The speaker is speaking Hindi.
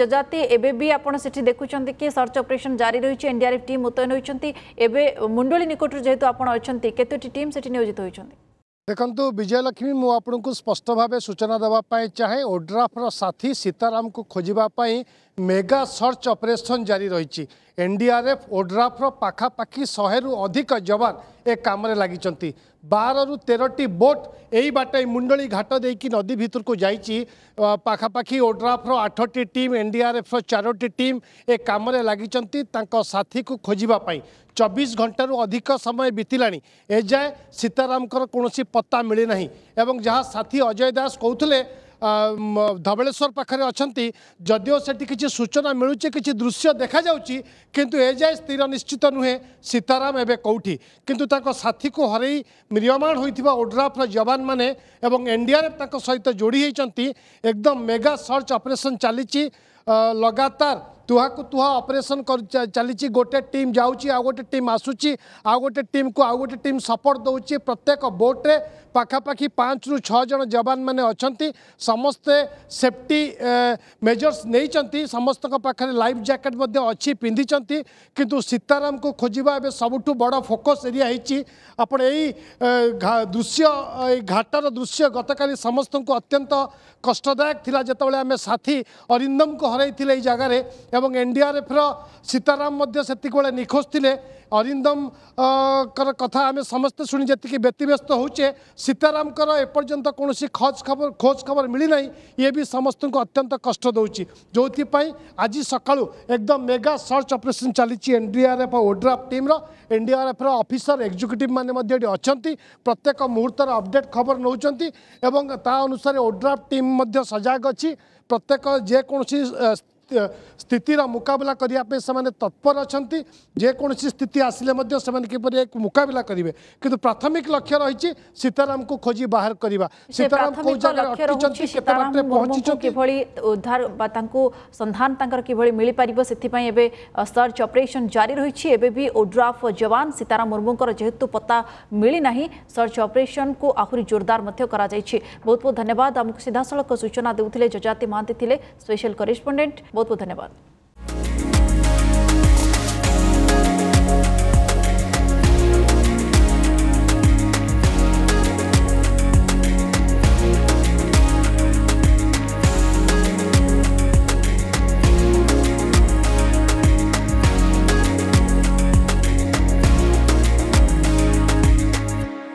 যজাতি এবে বি আপনার সেটি দেখুম কি সর্চ অপরেসন জারি রয়েছে এনডিআরএফ টিম মোতায়ন হয়েছেন এবে মুন্ডলি নিকটর যেহেতু আপনার অনেক কতটি টিম সেটি নিয়োজিত হয়েছেন देखु विजयलक्ष्मी मुझक स्पष्ट भाव सूचना देवाई चाहे ओड्राफर साथी सीताराम को खोजापी मेगा सर्च ऑपरेशन जारी रही एनडीआरएफ ओड्राफर पखापाखि शहे अधिक जवान ए कम लगी बार रु तेरटी बोट यही बाटे मुंडली घाट दे कि नदी भितर को जापाखि ओड्राफर आठटी टीम एनडीआरएफ चारोटी टीम ए कामें लगी साथी को खोजापी ଚବିଶ ଘଣ୍ଟାରୁ ଅଧିକ ସମୟ ବିତିଲାଣି ଏଯାଏଁ ସୀତାରାମଙ୍କର କୌଣସି ପତ୍ତା ମିଳିନାହିଁ ଏବଂ ଯାହା ସାଥୀ ଅଜୟ ଦାସ କହୁଥିଲେ ଧବଳେଶ୍ୱର ପାଖରେ ଅଛନ୍ତି ଯଦିଓ ସେଠି କିଛି ସୂଚନା ମିଳୁଛି କିଛି ଦୃଶ୍ୟ ଦେଖାଯାଉଛି କିନ୍ତୁ ଏଯାଏଁ ସ୍ଥିର ନିଶ୍ଚିତ ନୁହେଁ ସୀତାରାମ ଏବେ କେଉଁଠି କିନ୍ତୁ ତାଙ୍କ ସାଥୀକୁ ହରେଇ ମ୍ରିୟମାଣ ହୋଇଥିବା ଓଡ୍ରାଫ୍ର ଯବାନମାନେ ଏବଂ ଏନ୍ଡିଆର୍ଏଫ୍ ତାଙ୍କ ସହିତ ଯୋଡ଼ି ହୋଇଛନ୍ତି ଏକଦମ ମେଗା ସର୍ଚ୍ଚ ଅପରେସନ୍ ଚାଲିଛି ଲଗାତାର तुह को तुह ऑपरेशन कर चली गोटे टीम जाऊँगी आ गोटे टीम आसूची आ गोटे टीम को आ गोटे टीम सपोर्ट दौर प्रत्येक बोट्रे पखापाखि पाँच रु छजन जवान मैंने अच्छा समस्ते सेफ्टी मेजर्स नहीं समस्त पाखे लाइफ जैकेट अच्छी पिंधि किंतु सीताराम को खोजा ए सबुठ बड़ फोकस एरिया आप दृश्य घाटर दृश्य गत काली समस्त को अत्यंत कष्टदायक थी जो आम साथी अरिंदम को हर जगह এবং এনডিআরএফর সীতারাম মধ্যে সেতবে নিখোঁজ লে অরিন্দমর কথা আমি সমস্তে শুনে যেত ব্যতিব্যস্ত হচ্ছে সীতারামকর এপর্যন্ত কৌশি খোঁজ খবর খোঁজ খবর মিলি না ইয়ে বি সমস্ত অত্যন্ত কষ্ট দেছি যেপাই আজ সকাল একদম মেগা সর্চ অপরেসন চালছে এনডিআরএফ ওড্রাফ টিম্র এনডিআরএফর অফিসর এক্সিক্যুটিভ মানে এটি অনেক প্রত্যেক মুহূর্তর অপডেট খবর নৌ এবং তা অনুসারে ওড্রাফ টিম সজাগ অ প্রত্যেক যেকোন स्थितर मुकबला करने से तत्पर अच्छा जेकोसी स्थित आसिले से मुकबिला करेंगे कितना प्राथमिक लक्ष्य रही सीताराम को खोज बाहर करवा सीताराम को कि उधार सन्धान से सर्च अपरेसन जारी रही ओड्राफ जवान सीताराम मुर्मूर जेहेतु पता मिलना सर्च अपरेसन को आहरी जोरदार बहुत बहुत धन्यवाद आमको सीधा सूचना देते जजाति महांती थे स्पेशल करेस्पंडेट बहुत बहुत धन्यवाद